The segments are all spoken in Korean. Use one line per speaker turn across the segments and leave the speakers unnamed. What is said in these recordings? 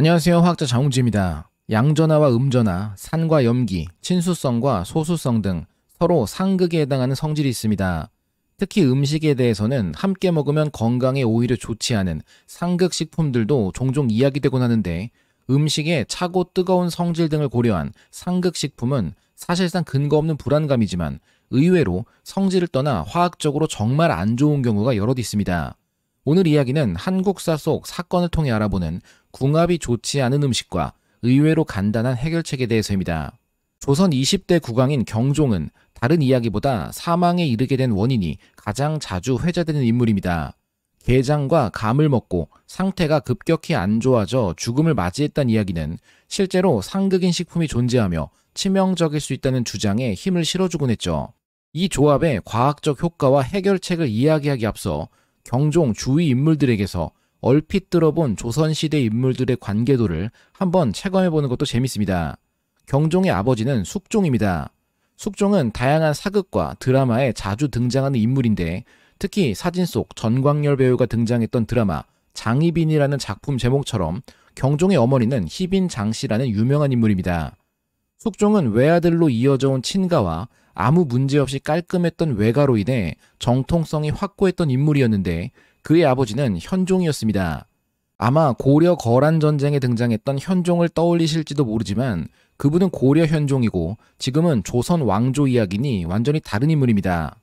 안녕하세요. 화학자 장웅지입니다. 양전화와 음전화, 산과 염기, 친수성과 소수성 등 서로 상극에 해당하는 성질이 있습니다. 특히 음식에 대해서는 함께 먹으면 건강에 오히려 좋지 않은 상극 식품들도 종종 이야기되곤 하는데 음식의 차고 뜨거운 성질 등을 고려한 상극 식품은 사실상 근거 없는 불안감이지만 의외로 성질을 떠나 화학적으로 정말 안 좋은 경우가 여럿 있습니다. 오늘 이야기는 한국사 속 사건을 통해 알아보는 궁합이 좋지 않은 음식과 의외로 간단한 해결책에 대해서입니다. 조선 20대 국왕인 경종은 다른 이야기보다 사망에 이르게 된 원인이 가장 자주 회자되는 인물입니다. 게장과 감을 먹고 상태가 급격히 안 좋아져 죽음을 맞이했다는 이야기는 실제로 상극인 식품이 존재하며 치명적일 수 있다는 주장에 힘을 실어주곤 했죠. 이 조합의 과학적 효과와 해결책을 이야기하기 앞서 경종 주위 인물들에게서 얼핏 들어본 조선시대 인물들의 관계도를 한번 체감해보는 것도 재밌습니다. 경종의 아버지는 숙종입니다. 숙종은 다양한 사극과 드라마에 자주 등장하는 인물인데 특히 사진 속 전광열 배우가 등장했던 드라마 장희빈이라는 작품 제목처럼 경종의 어머니는 희빈 장씨라는 유명한 인물입니다. 숙종은 외아들로 이어져온 친가와 아무 문제 없이 깔끔했던 외가로 인해 정통성이 확고했던 인물이었는데 그의 아버지는 현종이었습니다. 아마 고려 거란 전쟁에 등장했던 현종을 떠올리실지도 모르지만 그분은 고려 현종이고 지금은 조선 왕조 이야기니 완전히 다른 인물입니다.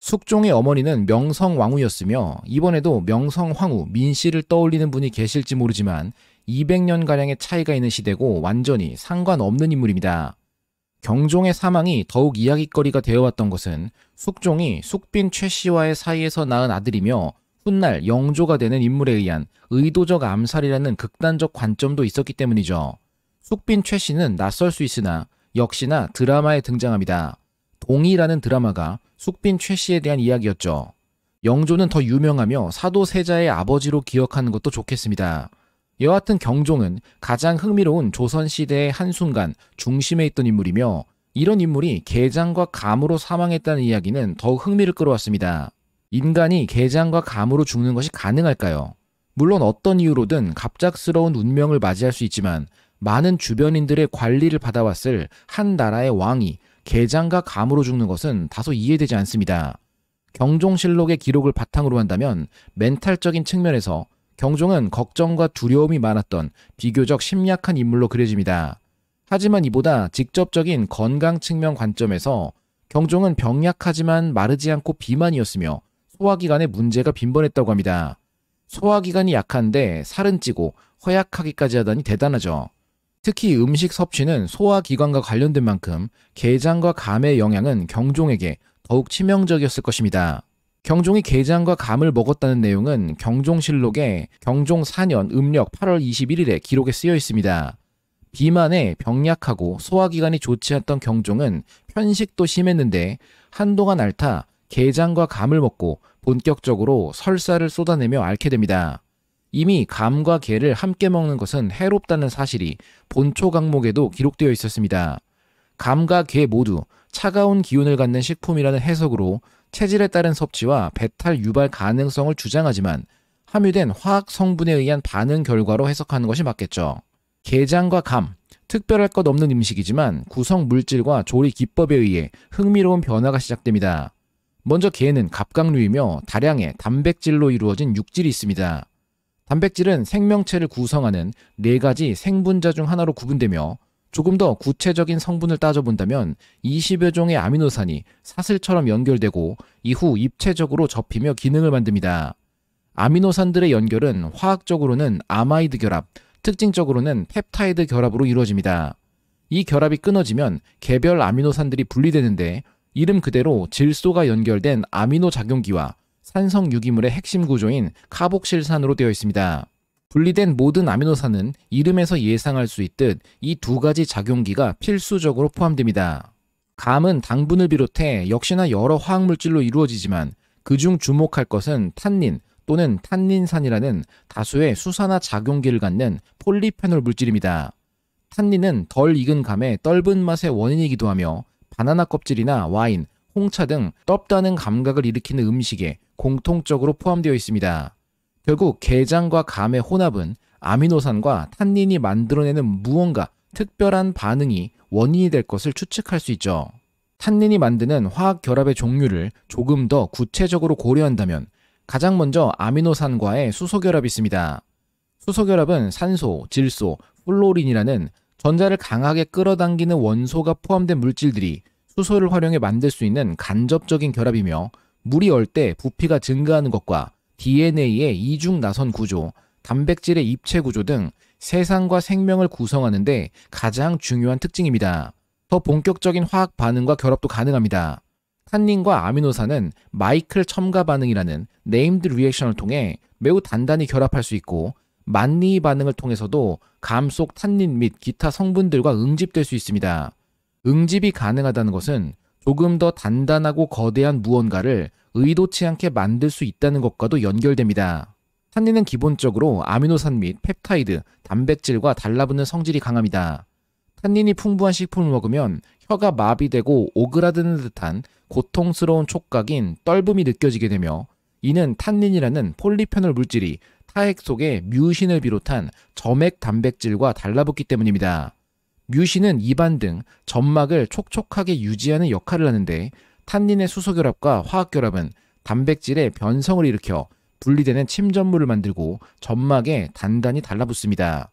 숙종의 어머니는 명성왕후였으며 이번에도 명성황후 민씨를 떠올리는 분이 계실지 모르지만 200년가량의 차이가 있는 시대고 완전히 상관없는 인물입니다. 경종의 사망이 더욱 이야기거리가 되어왔던 것은 숙종이 숙빈 최 씨와의 사이에서 낳은 아들이며 훗날 영조가 되는 인물에 의한 의도적 암살이라는 극단적 관점도 있었기 때문이죠. 숙빈 최 씨는 낯설 수 있으나 역시나 드라마에 등장합니다. 동이라는 드라마가 숙빈 최 씨에 대한 이야기였죠. 영조는 더 유명하며 사도세자의 아버지로 기억하는 것도 좋겠습니다. 여하튼 경종은 가장 흥미로운 조선시대의 한순간 중심에 있던 인물이며 이런 인물이 개장과 감으로 사망했다는 이야기는 더욱 흥미를 끌어왔습니다. 인간이 개장과 감으로 죽는 것이 가능할까요? 물론 어떤 이유로든 갑작스러운 운명을 맞이할 수 있지만 많은 주변인들의 관리를 받아왔을 한 나라의 왕이 개장과 감으로 죽는 것은 다소 이해되지 않습니다. 경종실록의 기록을 바탕으로 한다면 멘탈적인 측면에서 경종은 걱정과 두려움이 많았던 비교적 심약한 인물로 그려집니다. 하지만 이보다 직접적인 건강 측면 관점에서 경종은 병약하지만 마르지 않고 비만이었으며 소화기관에 문제가 빈번했다고 합니다. 소화기관이 약한데 살은 찌고 허약하기까지 하다니 대단하죠. 특히 음식 섭취는 소화기관과 관련된 만큼 게장과 감의 영향은 경종에게 더욱 치명적이었을 것입니다. 경종이 게장과 감을 먹었다는 내용은 경종실록에 경종 4년 음력 8월 21일에 기록에 쓰여 있습니다. 비만에 병약하고 소화기관이 좋지 않던 경종은 편식도 심했는데 한동안 앓다 게장과 감을 먹고 본격적으로 설사를 쏟아내며 앓게 됩니다. 이미 감과 게를 함께 먹는 것은 해롭다는 사실이 본초 강목에도 기록되어 있었습니다. 감과 게 모두 차가운 기운을 갖는 식품이라는 해석으로 체질에 따른 섭취와 배탈 유발 가능성을 주장하지만 함유된 화학 성분에 의한 반응 결과로 해석하는 것이 맞겠죠. 게장과 감, 특별할 것 없는 음식이지만 구성 물질과 조리 기법에 의해 흥미로운 변화가 시작됩니다. 먼저 게는 갑각류이며 다량의 단백질로 이루어진 육질이 있습니다. 단백질은 생명체를 구성하는 네 가지 생분자 중 하나로 구분되며 조금 더 구체적인 성분을 따져본다면 20여 종의 아미노산이 사슬처럼 연결되고 이후 입체적으로 접히며 기능을 만듭니다. 아미노산들의 연결은 화학적으로는 아마이드 결합, 특징적으로는 펩타이드 결합으로 이루어집니다. 이 결합이 끊어지면 개별 아미노산들이 분리되는데 이름 그대로 질소가 연결된 아미노 작용기와 산성 유기물의 핵심 구조인 카복실산으로 되어 있습니다. 분리된 모든 아미노산은 이름에서 예상할 수 있듯 이 두 가지 작용기가 필수적으로 포함됩니다. 감은 당분을 비롯해 역시나 여러 화학물질로 이루어지지만 그중 주목할 것은 탄닌 또는 탄닌산이라는 다수의 수산화 작용기를 갖는 폴리페놀 물질입니다. 탄닌은 덜 익은 감의 떫은 맛의 원인이기도 하며 바나나 껍질이나 와인, 홍차 등 떫다는 감각을 일으키는 음식에 공통적으로 포함되어 있습니다. 결국 게장과 감의 혼합은 아미노산과 탄닌이 만들어내는 무언가 특별한 반응이 원인이 될 것을 추측할 수 있죠. 탄닌이 만드는 화학 결합의 종류를 조금 더 구체적으로 고려한다면 가장 먼저 아미노산과의 수소 결합이 있습니다. 수소 결합은 산소, 질소, 플로린이라는 전자를 강하게 끌어당기는 원소가 포함된 물질들이 수소를 활용해 만들 수 있는 간접적인 결합이며 물이 얼 때 부피가 증가하는 것과 DNA의 이중 나선 구조, 단백질의 입체 구조 등 세상과 생명을 구성하는데 가장 중요한 특징입니다. 더 본격적인 화학 반응과 결합도 가능합니다. 탄닌과 아미노산은 마이클 첨가 반응이라는 네임드 리액션을 통해 매우 단단히 결합할 수 있고 만니 반응을 통해서도 감속 탄닌 및 기타 성분들과 응집될 수 있습니다. 응집이 가능하다는 것은 조금 더 단단하고 거대한 무언가를 의도치 않게 만들 수 있다는 것과도 연결됩니다. 탄닌은 기본적으로 아미노산 및 펩타이드, 단백질과 달라붙는 성질이 강합니다. 탄닌이 풍부한 식품을 먹으면 혀가 마비되고 오그라드는 듯한 고통스러운 촉각인 떫음이 느껴지게 되며 이는 탄닌이라는 폴리페놀 물질이 타액 속의 뮤신을 비롯한 점액 단백질과 달라붙기 때문입니다. 뮤신은 입안 등 점막을 촉촉하게 유지하는 역할을 하는데 탄닌의 수소결합과 화학결합은 단백질의 변성을 일으켜 분리되는 침전물을 만들고 점막에 단단히 달라붙습니다.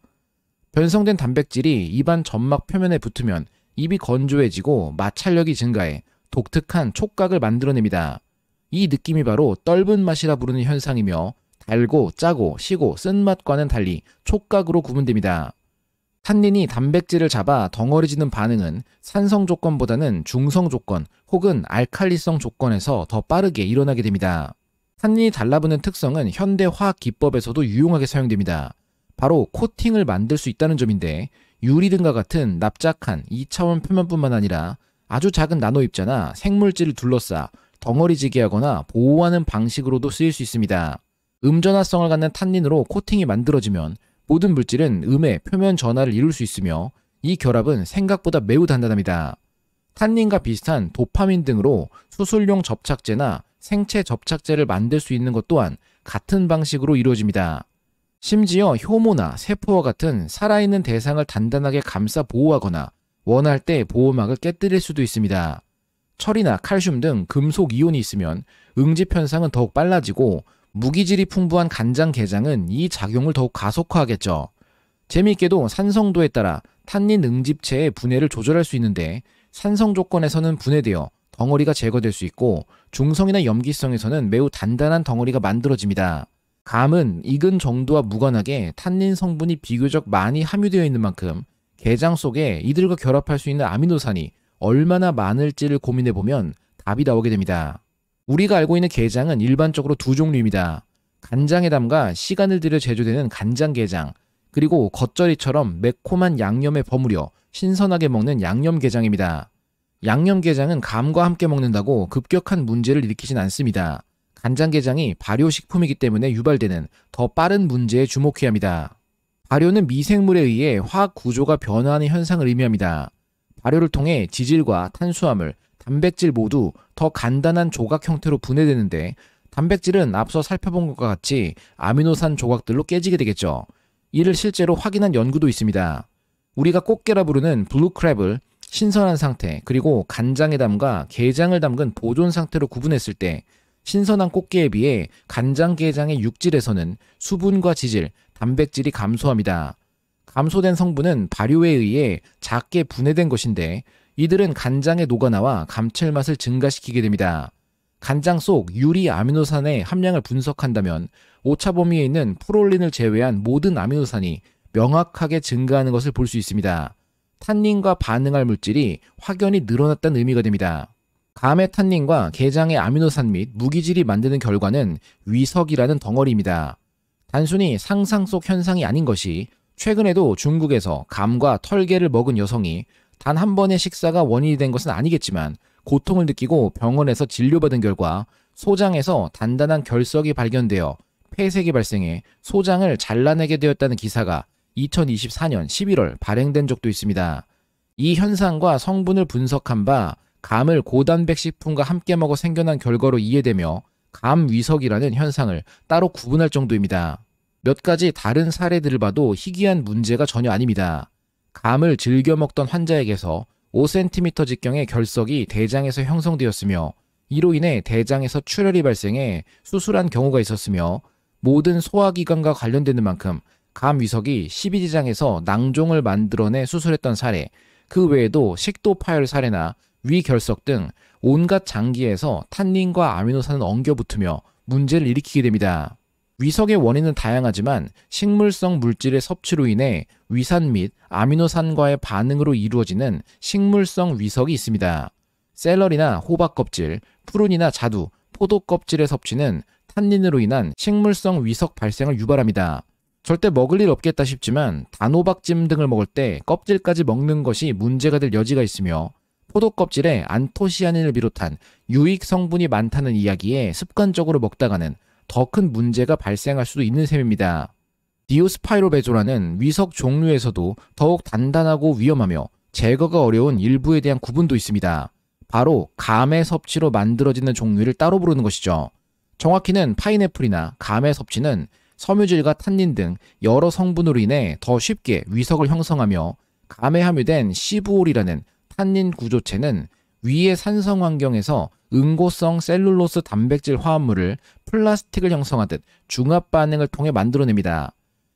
변성된 단백질이 입안 점막 표면에 붙으면 입이 건조해지고 마찰력이 증가해 독특한 촉각을 만들어냅니다. 이 느낌이 바로 떫은 맛이라 부르는 현상이며 달고 짜고 시고 쓴맛과는 달리 촉각으로 구분됩니다. 탄닌이 단백질을 잡아 덩어리지는 반응은 산성 조건보다는 중성 조건 혹은 알칼리성 조건에서 더 빠르게 일어나게 됩니다. 탄닌이 달라붙는 특성은 현대 화학 기법에서도 유용하게 사용됩니다. 바로 코팅을 만들 수 있다는 점인데 유리 등과 같은 납작한 2차원 표면뿐만 아니라 아주 작은 나노입자나 생물질을 둘러싸 덩어리지게 하거나 보호하는 방식으로도 쓰일 수 있습니다. 음전화성을 갖는 탄닌으로 코팅이 만들어지면 모든 물질은 음의 표면 전화를 이룰 수 있으며 이 결합은 생각보다 매우 단단합니다. 탄닌과 비슷한 도파민 등으로 수술용 접착제나 생체 접착제를 만들 수 있는 것 또한 같은 방식으로 이루어집니다. 심지어 효모나 세포와 같은 살아있는 대상을 단단하게 감싸 보호하거나 원할 때 보호막을 깨뜨릴 수도 있습니다. 철이나 칼슘 등 금속 이온이 있으면 응집 현상은 더욱 빨라지고 무기질이 풍부한 간장 게장은 이 작용을 더욱 가속화하겠죠. 재미있게도 산성도에 따라 탄닌 응집체의 분해를 조절할 수 있는데 산성 조건에서는 분해되어 덩어리가 제거될 수 있고 중성이나 염기성에서는 매우 단단한 덩어리가 만들어집니다. 감은 익은 정도와 무관하게 탄닌 성분이 비교적 많이 함유되어 있는 만큼 게장 속에 이들과 결합할 수 있는 아미노산이 얼마나 많을지를 고민해보면 답이 나오게 됩니다. 우리가 알고 있는 게장은 일반적으로 두 종류입니다. 간장해담가 시간을 들여 제조되는 간장게장, 그리고 겉절이처럼 매콤한 양념에 버무려 신선하게 먹는 양념게장입니다. 양념게장은 감과 함께 먹는다고 급격한 문제를 일으키진 않습니다. 간장게장이 발효식품이기 때문에 유발되는 더 빠른 문제에 주목해야 합니다. 발효는 미생물에 의해 화학 구조가 변화하는 현상을 의미합니다. 발효를 통해 지질과 탄수화물, 단백질 모두 더 간단한 조각 형태로 분해되는데 단백질은 앞서 살펴본 것과 같이 아미노산 조각들로 깨지게 되겠죠. 이를 실제로 확인한 연구도 있습니다. 우리가 꽃게라 부르는 블루크랩을 신선한 상태 그리고 간장에 담가 게장을 담근 보존 상태로 구분했을 때 신선한 꽃게에 비해 간장 게장의 육질에서는 수분과 지질, 단백질이 감소합니다. 감소된 성분은 발효에 의해 작게 분해된 것인데 이들은 간장에 녹아나와 감칠맛을 증가시키게 됩니다. 간장 속 유리 아미노산의 함량을 분석한다면 오차 범위에 있는 프롤린을 제외한 모든 아미노산이 명확하게 증가하는 것을 볼 수 있습니다. 탄닌과 반응할 물질이 확연히 늘어났다는 의미가 됩니다. 감의 탄닌과 게장의 아미노산 및 무기질이 만드는 결과는 위석이라는 덩어리입니다. 단순히 상상 속 현상이 아닌 것이 최근에도 중국에서 감과 털개를 먹은 여성이 단한 번의 식사가 원인이 된 것은 아니겠지만 고통을 느끼고 병원에서 진료받은 결과 소장에서 단단한 결석이 발견되어 폐색이 발생해 소장을 잘라내게 되었다는 기사가 2024년 11월 발행된 적도 있습니다. 이 현상과 성분을 분석한 바 감을 고단백 식품과 함께 먹어 생겨난 결과로 이해되며 감위석이라는 현상을 따로 구분할 정도입니다. 몇 가지 다른 사례들을 봐도 희귀한 문제가 전혀 아닙니다. 감을 즐겨 먹던 환자에게서 5cm 직경의 결석이 대장에서 형성되었으며 이로 인해 대장에서 출혈이 발생해 수술한 경우가 있었으며 모든 소화기관과 관련되는 만큼 감위석이 12지장에서 낭종을 만들어내 수술했던 사례, 그 외에도 식도 파열 사례나 위결석 등 온갖 장기에서 탄닌과 아미노산은 엉겨붙으며 문제를 일으키게 됩니다. 위석의 원인은 다양하지만 식물성 물질의 섭취로 인해 위산 및 아미노산과의 반응으로 이루어지는 식물성 위석이 있습니다. 샐러리나 호박 껍질, 푸른이나 자두, 포도 껍질의 섭취는 탄닌으로 인한 식물성 위석 발생을 유발합니다. 절대 먹을 일 없겠다 싶지만 단호박찜 등을 먹을 때 껍질까지 먹는 것이 문제가 될 여지가 있으며 포도 껍질에 안토시아닌을 비롯한 유익 성분이 많다는 이야기에 습관적으로 먹다가는 더큰 문제가 발생할 수도 있는 셈입니다. 디오스파이로베조라는 위석 종류에서도 더욱 단단하고 위험하며 제거가 어려운 일부에 대한 구분도 있습니다. 바로 감의 섭취로 만들어지는 종류를 따로 부르는 것이죠. 정확히는 파인애플이나 감의 섭취는 섬유질과 탄닌 등 여러 성분으로 인해 더 쉽게 위석을 형성하며 감에 함유된 시부올이라는 탄닌 구조체는 위의 산성 환경에서 응고성 셀룰로스 단백질 화합물을 플라스틱을 형성하듯 중압 반응을 통해 만들어냅니다.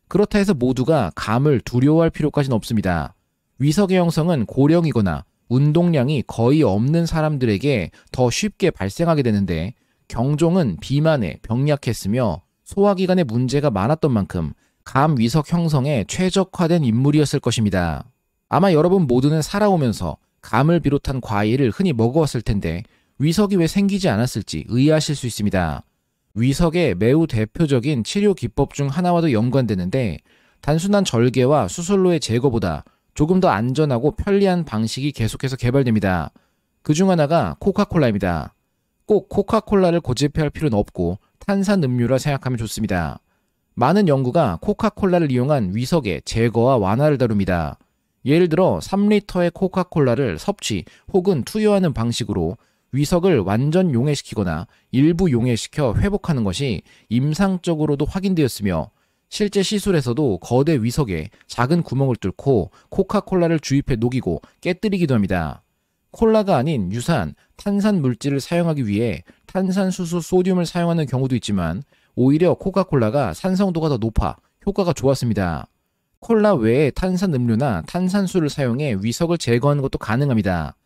그렇다 해서 모두가 감을 두려워할 필요까지는 없습니다. 위석의 형성은 고령이거나 운동량이 거의 없는 사람들에게 더 쉽게 발생하게 되는데 경종은 비만에 병약했으며 소화기관에 문제가 많았던 만큼 감 위석 형성에 최적화된 인물이었을 것입니다. 아마 여러분 모두는 살아오면서 감을 비롯한 과일을 흔히 먹어왔을 텐데 위석이 왜 생기지 않았을지 의아하실 수 있습니다. 위석의 매우 대표적인 치료 기법 중 하나와도 연관되는데 단순한 절개와 수술로의 제거보다 조금 더 안전하고 편리한 방식이 계속해서 개발됩니다. 그 중 하나가 코카콜라입니다. 꼭 코카콜라를 고집해할 필요는 없고 탄산음료라 생각하면 좋습니다. 많은 연구가 코카콜라를 이용한 위석의 제거와 완화를 다룹니다. 예를 들어 3리터의 코카콜라를 섭취 혹은 투여하는 방식으로 위석을 완전 용해시키거나 일부 용해시켜 회복하는 것이 임상적으로도 확인되었으며 실제 시술에서도 거대 위석에 작은 구멍을 뚫고 코카콜라를 주입해 녹이고 깨뜨리기도 합니다. 콜라가 아닌 유산, 탄산 물질을 사용하기 위해 탄산수수 소듐을 사용하는 경우도 있지만 오히려 코카콜라가 산성도가 더 높아 효과가 좋았습니다. 콜라 외에 탄산 음료나 탄산수를 사용해 위석을 제거하는 것도 가능합니다.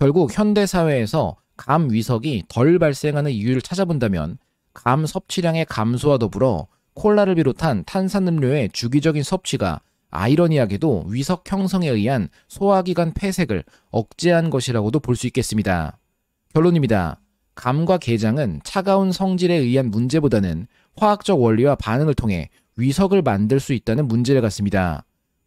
결국 현대 사회에서 감 위석이 덜 발생하는 이유를 찾아본다면 감 섭취량의 감소와 더불어 콜라를 비롯한 탄산음료의 주기적인 섭취가 아이러니하게도 위석 형성에 의한 소화기관 폐색을 억제한 것이라고도 볼 수 있겠습니다. 결론입니다. 감과 게장은 차가운 성질에 의한 문제보다는 화학적 원리와 반응을 통해 위석을 만들 수 있다는 문제를 갖습니다.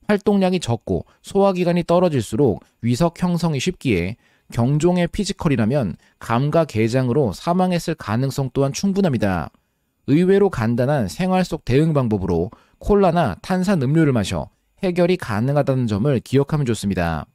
활동량이 적고 소화기관이 떨어질수록 위석 형성이 쉽기에 경종의 피지컬이라면 감과 개장으로 사망했을 가능성 또한 충분합니다. 의외로 간단한 생활 속 대응 방법으로 콜라나 탄산 음료를 마셔 해결이 가능하다는 점을 기억하면 좋습니다.